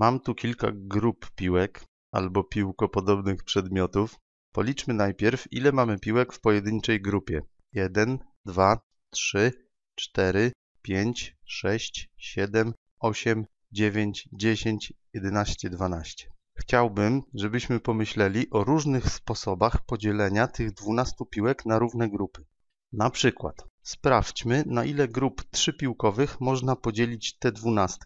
Mam tu kilka grup piłek albo piłkopodobnych przedmiotów. Policzmy najpierw, ile mamy piłek w pojedynczej grupie. 1, 2, 3, 4, 5, 6, 7, 8, 9, 10, 11, 12. Chciałbym, żebyśmy pomyśleli o różnych sposobach podzielenia tych 12 piłek na równe grupy. Na przykład sprawdźmy, na ile grup 3 piłkowych można podzielić tę 12.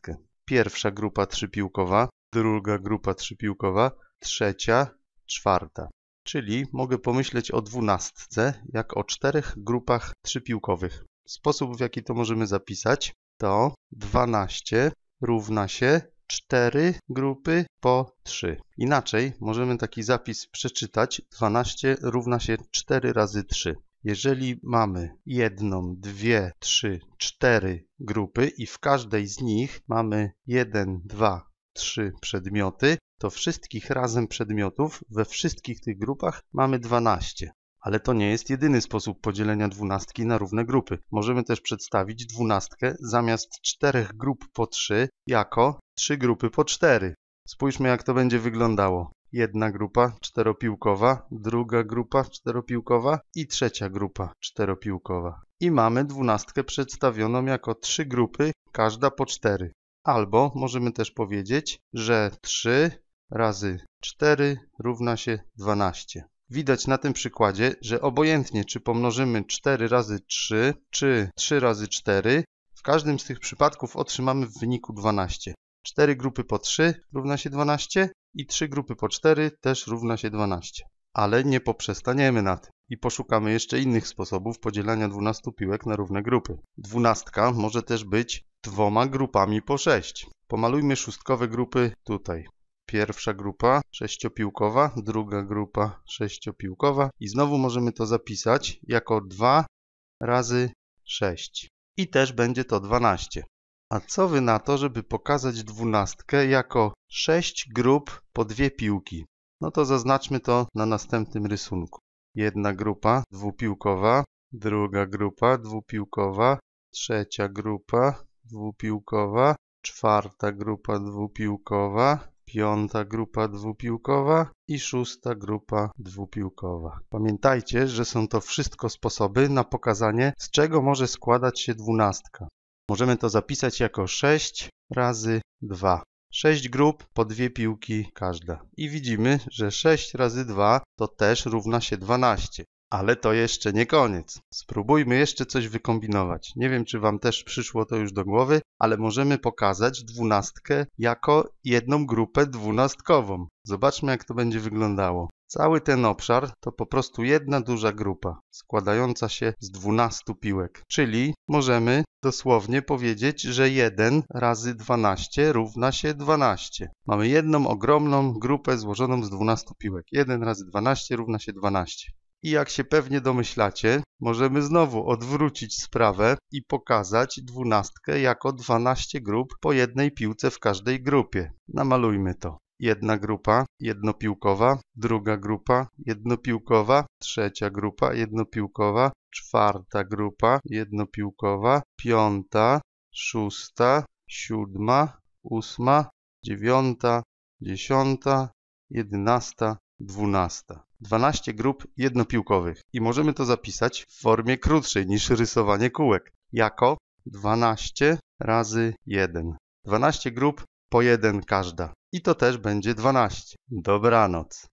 Pierwsza grupa trzypiłkowa, druga grupa trzypiłkowa, trzecia, czwarta. Czyli mogę pomyśleć o dwunastce jak o czterech grupach trzypiłkowych. Sposób w jaki to możemy zapisać to 12 równa się 4 grupy po 3. Inaczej możemy taki zapis przeczytać 12 równa się 4 razy 3. Jeżeli mamy jedną, dwie, trzy, cztery grupy i w każdej z nich mamy jeden, dwa, trzy przedmioty, to wszystkich razem przedmiotów we wszystkich tych grupach mamy 12. Ale to nie jest jedyny sposób podzielenia dwunastki na równe grupy. Możemy też przedstawić dwunastkę zamiast czterech grup po trzy jako trzy grupy po cztery. Spójrzmy jak to będzie wyglądało. Jedna grupa czteropiłkowa, druga grupa czteropiłkowa i trzecia grupa czteropiłkowa. I mamy dwunastkę przedstawioną jako trzy grupy, każda po cztery. Albo możemy też powiedzieć, że 3 razy 4 równa się 12. Widać na tym przykładzie, że obojętnie czy pomnożymy 4 razy 3 czy 3 razy 4, w każdym z tych przypadków otrzymamy w wyniku 12. 4 grupy po 3 równa się 12, i 3 grupy po 4 też równa się 12. Ale nie poprzestaniemy na tym i poszukamy jeszcze innych sposobów podzielania 12 piłek na równe grupy. Dwunastka może też być dwoma grupami po 6. Pomalujmy szóstkowe grupy tutaj. Pierwsza grupa sześciopiłkowa, druga grupa sześciopiłkowa i znowu możemy to zapisać jako 2 razy 6. I też będzie to 12. A co wy na to, żeby pokazać dwunastkę jako sześć grup po dwie piłki? No to zaznaczmy to na następnym rysunku. Jedna grupa dwupiłkowa, druga grupa dwupiłkowa, trzecia grupa dwupiłkowa, czwarta grupa dwupiłkowa, piąta grupa dwupiłkowa i szósta grupa dwupiłkowa. Pamiętajcie, że są to wszystko sposoby na pokazanie, z czego może składać się dwunastka. Możemy to zapisać jako 6 razy 2. 6 grup po dwie piłki każda. I widzimy, że 6 razy 2 to też równa się 12. Ale to jeszcze nie koniec. Spróbujmy jeszcze coś wykombinować. Nie wiem, czy Wam też przyszło to już do głowy, ale możemy pokazać dwunastkę jako jedną grupę dwunastkową. Zobaczmy, jak to będzie wyglądało. Cały ten obszar to po prostu jedna duża grupa, składająca się z 12 piłek, czyli możemy dosłownie powiedzieć, że 1 razy 12 równa się 12. Mamy jedną ogromną grupę złożoną z 12 piłek. 1 razy 12 równa się 12. I jak się pewnie domyślacie, możemy znowu odwrócić sprawę i pokazać dwunastkę jako 12 grup po jednej piłce w każdej grupie. Namalujmy to jedna grupa jednopiłkowa, druga grupa jednopiłkowa, trzecia grupa jednopiłkowa, czwarta grupa jednopiłkowa, piąta, szósta, siódma, ósma, dziewiąta, dziesiąta, jedenasta, dwunasta. 12 grup jednopiłkowych i możemy to zapisać w formie krótszej niż rysowanie kółek jako 12 razy 1. 12 grup po jeden każda. I to też będzie 12. Dobranoc.